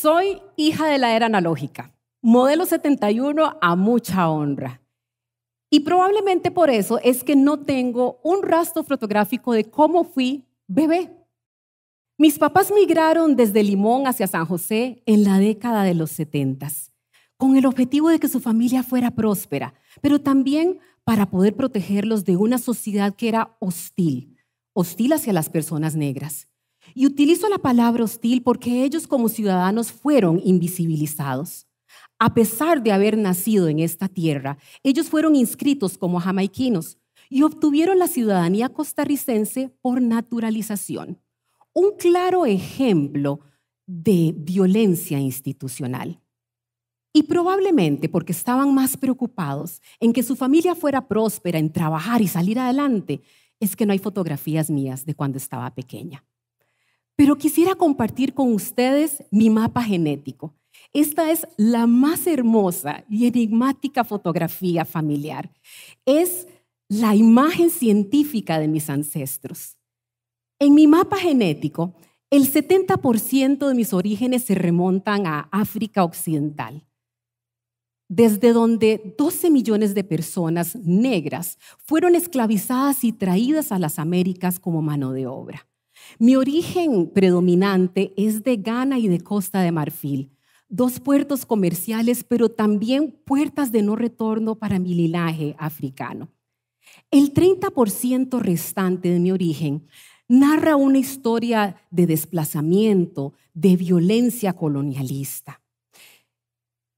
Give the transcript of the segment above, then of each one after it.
Soy hija de la era analógica, modelo 71 a mucha honra. Y probablemente por eso es que no tengo un rastro fotográfico de cómo fui bebé. Mis papás migraron desde Limón hacia San José en la década de los 70 con el objetivo de que su familia fuera próspera, pero también para poder protegerlos de una sociedad que era hostil, hostil hacia las personas negras. Y utilizo la palabra hostil porque ellos como ciudadanos fueron invisibilizados. A pesar de haber nacido en esta tierra, ellos fueron inscritos como jamaiquinos y obtuvieron la ciudadanía costarricense por naturalización. Un claro ejemplo de violencia institucional. Y probablemente porque estaban más preocupados en que su familia fuera próspera, en trabajar y salir adelante, es que no hay fotografías mías de cuando estaba pequeña. Pero quisiera compartir con ustedes mi mapa genético. Esta es la más hermosa y enigmática fotografía familiar. Es la imagen científica de mis ancestros. En mi mapa genético, el 70% de mis orígenes se remontan a África Occidental, desde donde 12 millones de personas negras fueron esclavizadas y traídas a las Américas como mano de obra. Mi origen predominante es de Ghana y de Costa de Marfil, dos puertos comerciales, pero también puertas de no retorno para mi linaje africano. El 30% restante de mi origen narra una historia de desplazamiento, de violencia colonialista.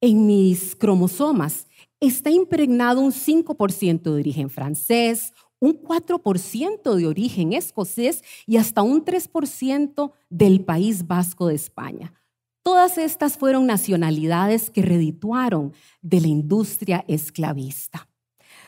En mis cromosomas está impregnado un 5% de origen francés, un 4% de origen escocés y hasta un 3% del País Vasco de España. Todas estas fueron nacionalidades que redituaron de la industria esclavista.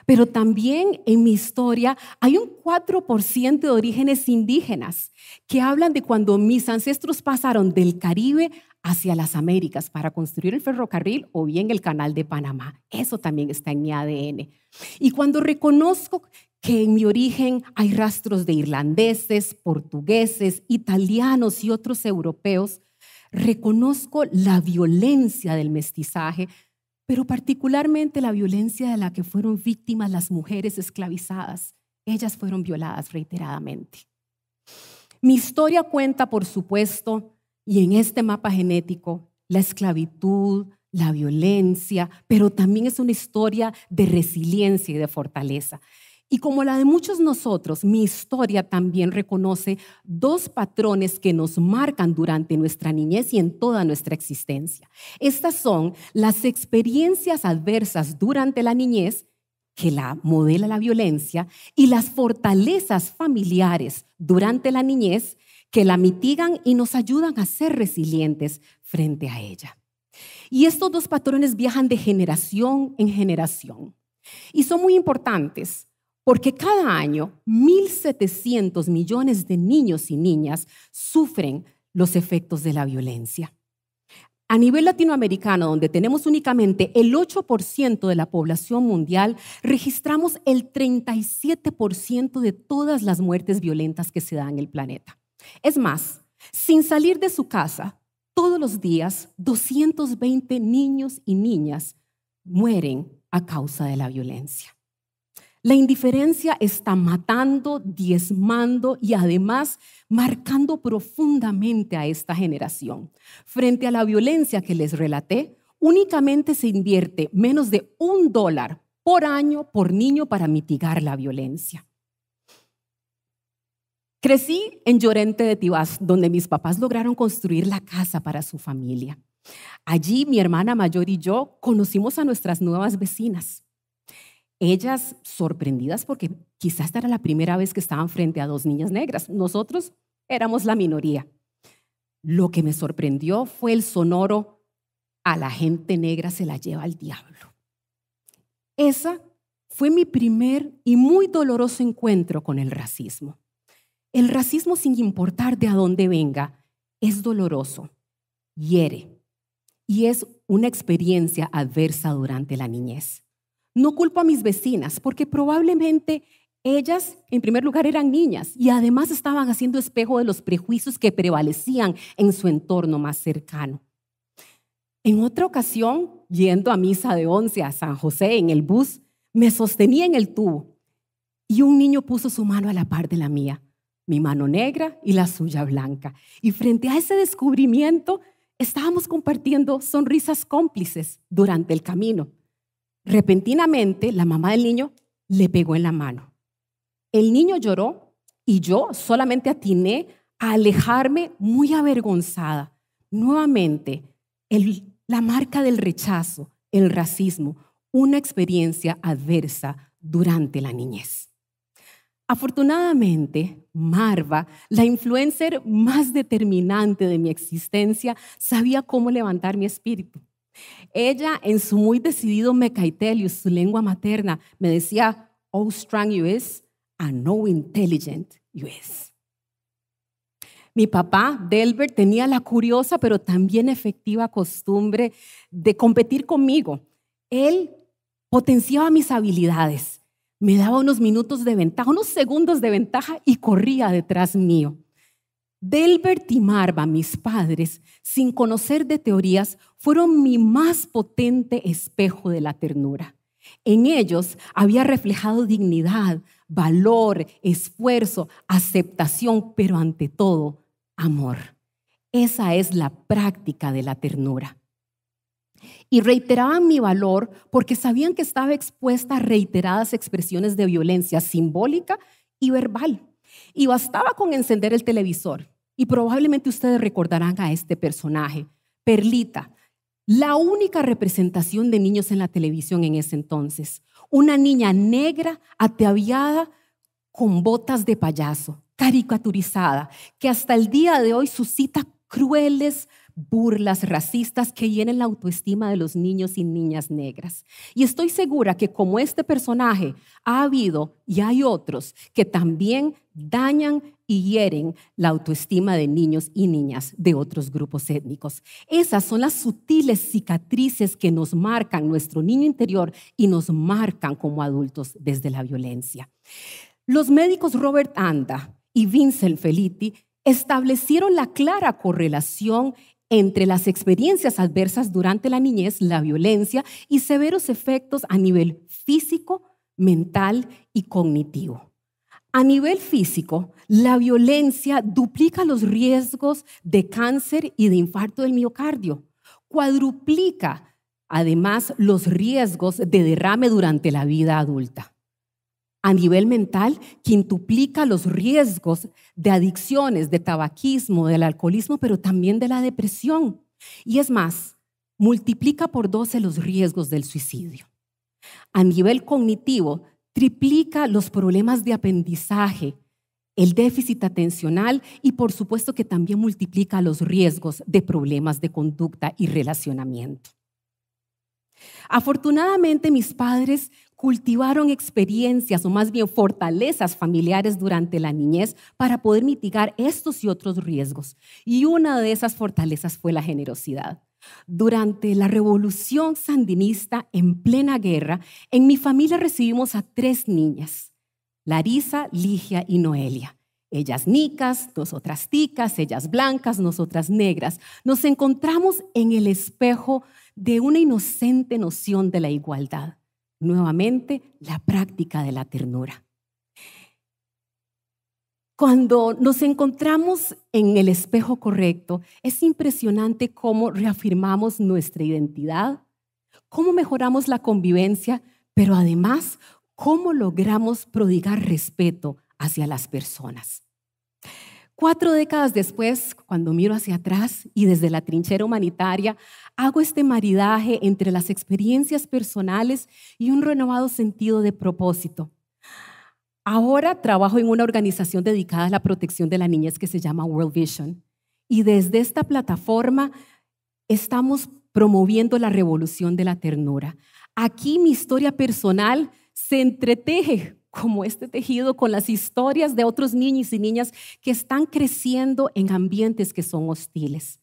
Pero también en mi historia hay un 4% de orígenes indígenas que hablan de cuando mis ancestros pasaron del Caribe hacia las Américas para construir el ferrocarril o bien el canal de Panamá. Eso también está en mi ADN. Y cuando reconozco que en mi origen hay rastros de irlandeses, portugueses, italianos y otros europeos, reconozco la violencia del mestizaje, pero particularmente la violencia de la que fueron víctimas las mujeres esclavizadas. Ellas fueron violadas reiteradamente. Mi historia cuenta, por supuesto, y en este mapa genético, la esclavitud, la violencia, pero también es una historia de resiliencia y de fortaleza. Y como la de muchos nosotros, mi historia también reconoce dos patrones que nos marcan durante nuestra niñez y en toda nuestra existencia. Estas son las experiencias adversas durante la niñez que la modela la violencia y las fortalezas familiares durante la niñez que la mitigan y nos ayudan a ser resilientes frente a ella. Y estos dos patrones viajan de generación en generación. Y son muy importantes porque cada año 1.700 millones de niños y niñas sufren los efectos de la violencia. A nivel latinoamericano, donde tenemos únicamente el 8% de la población mundial, registramos el 37% de todas las muertes violentas que se dan en el planeta. Es más, sin salir de su casa, todos los días 220 niños y niñas mueren a causa de la violencia. La indiferencia está matando, diezmando y además marcando profundamente a esta generación. Frente a la violencia que les relaté, únicamente se invierte menos de un dólar por año por niño para mitigar la violencia. Crecí en Llorente de Tibás, donde mis papás lograron construir la casa para su familia. Allí mi hermana mayor y yo conocimos a nuestras nuevas vecinas ellas sorprendidas porque quizás era la primera vez que estaban frente a dos niñas negras. Nosotros éramos la minoría. Lo que me sorprendió fue el sonoro, a la gente negra se la lleva el diablo. Esa fue mi primer y muy doloroso encuentro con el racismo. El racismo, sin importar de a dónde venga, es doloroso, hiere y es una experiencia adversa durante la niñez. No culpo a mis vecinas porque probablemente ellas, en primer lugar, eran niñas y además estaban haciendo espejo de los prejuicios que prevalecían en su entorno más cercano. En otra ocasión, yendo a misa de once a San José en el bus, me sostenía en el tubo y un niño puso su mano a la par de la mía, mi mano negra y la suya blanca. Y frente a ese descubrimiento, estábamos compartiendo sonrisas cómplices durante el camino. Repentinamente, la mamá del niño le pegó en la mano. El niño lloró y yo solamente atiné a alejarme muy avergonzada. Nuevamente, la marca del rechazo, el racismo, una experiencia adversa durante la niñez. Afortunadamente, Marva, la influencer más determinante de mi existencia, sabía cómo levantar mi espíritu. Ella, en su muy decidido mecaitelius, su lengua materna, me decía, oh strong you is and how intelligent you is. Mi papá, Delbert, tenía la curiosa pero también efectiva costumbre de competir conmigo. Él potenciaba mis habilidades, me daba unos minutos de ventaja, unos segundos de ventaja y corría detrás mío. Delbert y Marva, mis padres, sin conocer de teorías, fueron mi más potente espejo de la ternura. En ellos había reflejado dignidad, valor, esfuerzo, aceptación, pero ante todo, amor. Esa es la práctica de la ternura. Y reiteraban mi valor porque sabían que estaba expuesta a reiteradas expresiones de violencia simbólica y verbal. Y bastaba con encender el televisor, y probablemente ustedes recordarán a este personaje, Perlita, la única representación de niños en la televisión en ese entonces. Una niña negra, ataviada con botas de payaso, caricaturizada, que hasta el día de hoy suscita crueles burlas racistas que llenen la autoestima de los niños y niñas negras. Y estoy segura que como este personaje ha habido y hay otros que también dañan y hieren la autoestima de niños y niñas de otros grupos étnicos. Esas son las sutiles cicatrices que nos marcan nuestro niño interior y nos marcan como adultos desde la violencia. Los médicos Robert Anda y Vincent Felitti establecieron la clara correlación entre las experiencias adversas durante la niñez, la violencia y severos efectos a nivel físico, mental y cognitivo. A nivel físico, la violencia duplica los riesgos de cáncer y de infarto del miocardio, cuadruplica además los riesgos de derrame durante la vida adulta a nivel mental quintuplica los riesgos de adicciones, de tabaquismo, del alcoholismo, pero también de la depresión. Y es más, multiplica por 12 los riesgos del suicidio. A nivel cognitivo, triplica los problemas de aprendizaje, el déficit atencional y por supuesto que también multiplica los riesgos de problemas de conducta y relacionamiento. Afortunadamente mis padres cultivaron experiencias o más bien fortalezas familiares durante la niñez para poder mitigar estos y otros riesgos. Y una de esas fortalezas fue la generosidad. Durante la revolución sandinista en plena guerra, en mi familia recibimos a tres niñas, Larisa, Ligia y Noelia. Ellas nicas, nosotras ticas, ellas blancas, nosotras negras. Nos encontramos en el espejo de una inocente noción de la igualdad nuevamente la práctica de la ternura. Cuando nos encontramos en el espejo correcto, es impresionante cómo reafirmamos nuestra identidad, cómo mejoramos la convivencia, pero además cómo logramos prodigar respeto hacia las personas. Cuatro décadas después, cuando miro hacia atrás y desde la trinchera humanitaria, hago este maridaje entre las experiencias personales y un renovado sentido de propósito. Ahora trabajo en una organización dedicada a la protección de la niñez que se llama World Vision. Y desde esta plataforma estamos promoviendo la revolución de la ternura. Aquí mi historia personal se entreteje como este tejido con las historias de otros niños y niñas que están creciendo en ambientes que son hostiles.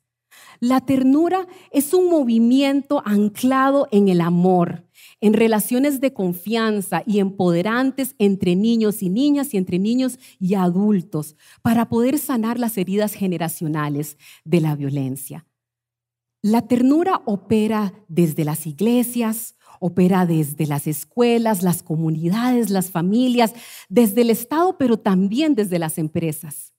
La ternura es un movimiento anclado en el amor, en relaciones de confianza y empoderantes entre niños y niñas y entre niños y adultos para poder sanar las heridas generacionales de la violencia. La ternura opera desde las iglesias, Opera desde las escuelas, las comunidades, las familias, desde el Estado, pero también desde las empresas.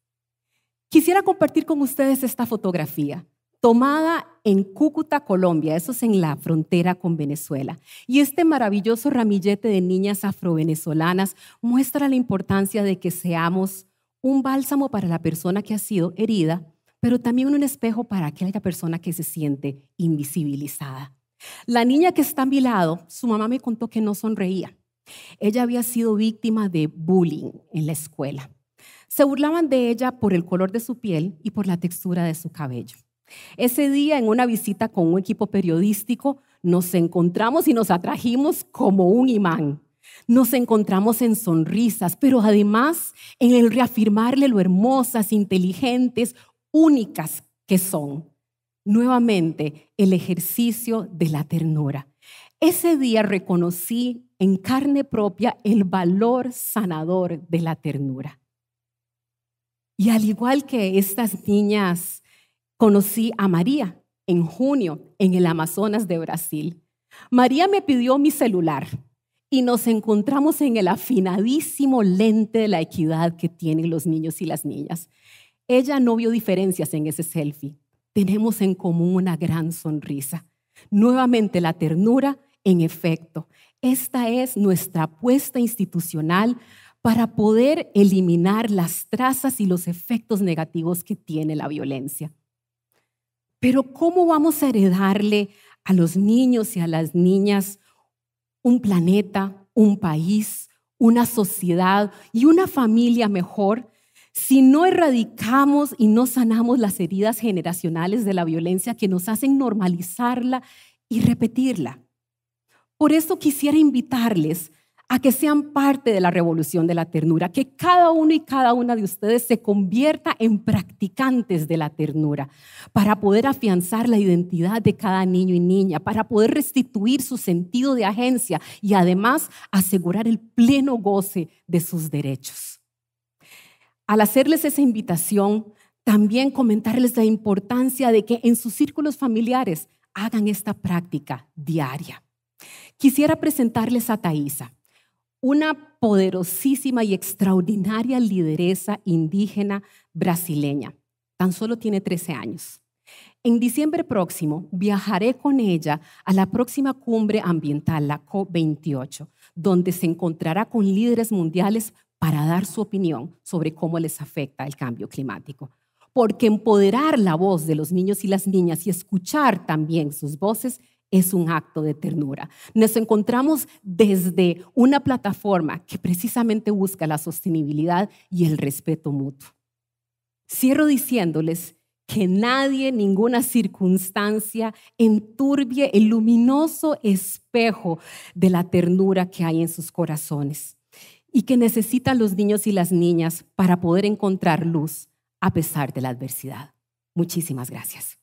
Quisiera compartir con ustedes esta fotografía tomada en Cúcuta, Colombia, eso es en la frontera con Venezuela. Y este maravilloso ramillete de niñas afrovenezolanas muestra la importancia de que seamos un bálsamo para la persona que ha sido herida, pero también un espejo para aquella persona que se siente invisibilizada. La niña que está a mi lado, su mamá me contó que no sonreía. Ella había sido víctima de bullying en la escuela. Se burlaban de ella por el color de su piel y por la textura de su cabello. Ese día, en una visita con un equipo periodístico, nos encontramos y nos atrajimos como un imán. Nos encontramos en sonrisas, pero además en el reafirmarle lo hermosas, inteligentes, únicas que son nuevamente el ejercicio de la ternura. Ese día reconocí en carne propia el valor sanador de la ternura. Y al igual que estas niñas, conocí a María en junio en el Amazonas de Brasil. María me pidió mi celular y nos encontramos en el afinadísimo lente de la equidad que tienen los niños y las niñas. Ella no vio diferencias en ese selfie tenemos en común una gran sonrisa. Nuevamente la ternura, en efecto, esta es nuestra apuesta institucional para poder eliminar las trazas y los efectos negativos que tiene la violencia. Pero ¿cómo vamos a heredarle a los niños y a las niñas un planeta, un país, una sociedad y una familia mejor si no erradicamos y no sanamos las heridas generacionales de la violencia que nos hacen normalizarla y repetirla. Por eso quisiera invitarles a que sean parte de la revolución de la ternura, que cada uno y cada una de ustedes se convierta en practicantes de la ternura, para poder afianzar la identidad de cada niño y niña, para poder restituir su sentido de agencia y además asegurar el pleno goce de sus derechos al hacerles esa invitación, también comentarles la importancia de que en sus círculos familiares hagan esta práctica diaria. Quisiera presentarles a Taísa, una poderosísima y extraordinaria lideresa indígena brasileña. Tan solo tiene 13 años. En diciembre próximo viajaré con ella a la próxima cumbre ambiental, la COP28, donde se encontrará con líderes mundiales para dar su opinión sobre cómo les afecta el cambio climático. Porque empoderar la voz de los niños y las niñas y escuchar también sus voces es un acto de ternura. Nos encontramos desde una plataforma que precisamente busca la sostenibilidad y el respeto mutuo. Cierro diciéndoles que nadie, ninguna circunstancia enturbie el luminoso espejo de la ternura que hay en sus corazones y que necesitan los niños y las niñas para poder encontrar luz a pesar de la adversidad. Muchísimas gracias.